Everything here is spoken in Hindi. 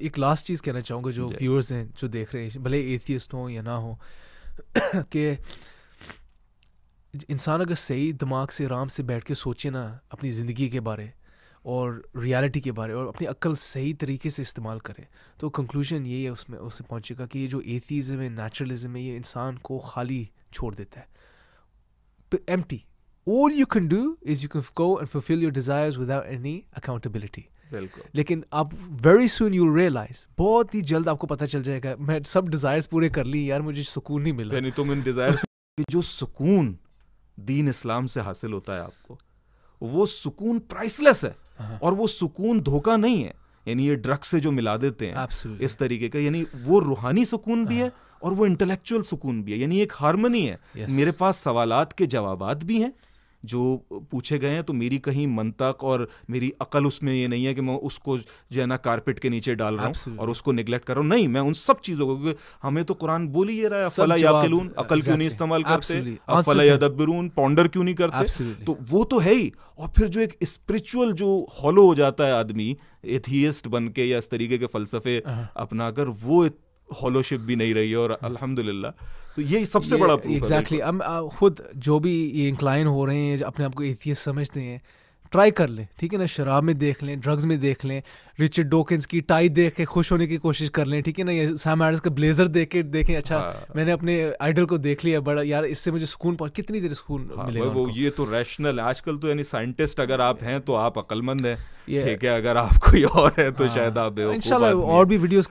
एक लास्ट चीज़ कहना चाहूँगा जो व्यूअर्स हैं जो देख रहे हैं भले एथियस्ट हों या ना हो कि इंसान अगर सही दिमाग से आराम से बैठ के सोचे ना अपनी ज़िंदगी के बारे और रियलिटी के बारे और अपनी अक्ल सही तरीके से इस्तेमाल करें तो कंक्लूजन यही है उसमें उससे पहुँचेगा कि ये जो एथीज़म है नेचुरलिज्म है ये इंसान को खाली छोड़ देता है टी all you can do is you can go and fulfil your desires without any accountability बिल्कुल लेकिन आप वेरी सुन यू रियलाइज बहुत ही जल्द आपको पता चल जाएगा मैं सब डिजायर्स पूरे कर ली यार मुझे सुकून नहीं मिला यानी तुम इन डिजायर्स जो सुकून दीन इस्लाम से हासिल होता है आपको वो सुकून प्राइसलेस है हाँ। और वो सुकून धोखा नहीं है यानी ये ड्रग से जो मिला देते हैं Absolutely. इस तरीके का यानी वो रूहानी सुकून भी है हाँ। और वो इंटेलेक्चुअल सुकून भी है यानी एक हारमोनी है yes. मेरे पास सवालात के जवाब भी हैं जो पूछे गए हैं तो मेरी कहीं मनतक और मेरी अकल उसमें ये नहीं है कि मैं उसको जो है ना कारपेट के नीचे डाल रहा हूँ और उसको निग्लेक्ट कर रहा हूँ नहीं मैं उन सब चीज़ों को क्योंकि हमें तो कुरान बोल ही रहा है फला याकलून अकल क्यों नहीं इस्तेमाल करते फला यदब्बरून पौंडर क्यों नहीं करते तो वो तो है ही और फिर जो एक स्पिरिचुअल जो हॉलो हो जाता है आदमी एथियस्ट बन के या इस तरीके के फलसफे uh-huh. अपना कर वो हॉलोशिप भी नहीं रही है और हम्म। अल्हम्दुलिल्लाह तो ये सबसे ये, बड़ा एग्जैक्टली exactly, हम खुद जो भी ये इंक्लाइन हो रहे हैं अपने आप को एथियस समझते हैं ट्राई कर लें ठीक है ना शराब में देख लें ड्रग्स में देख लें रिचर्ड डोकिंस की टाई देख के खुश होने की कोशिश कर लें ठीक है ना ये सैम एडर्स का ब्लेजर देख के देखें अच्छा हाँ। मैंने अपने आइडल को देख लिया बड़ा यार इससे मुझे सुकून पहुंच कितनी देर सुकून हाँ, मिलेगा वो ये तो रैशनल है आजकल तो यानी साइंटिस्ट अगर आप हैं तो आप अकलमंद हैं ठीक है अगर आप कोई और है तो हाँ। शायद आप इंशाल्लाह और भी वीडियोज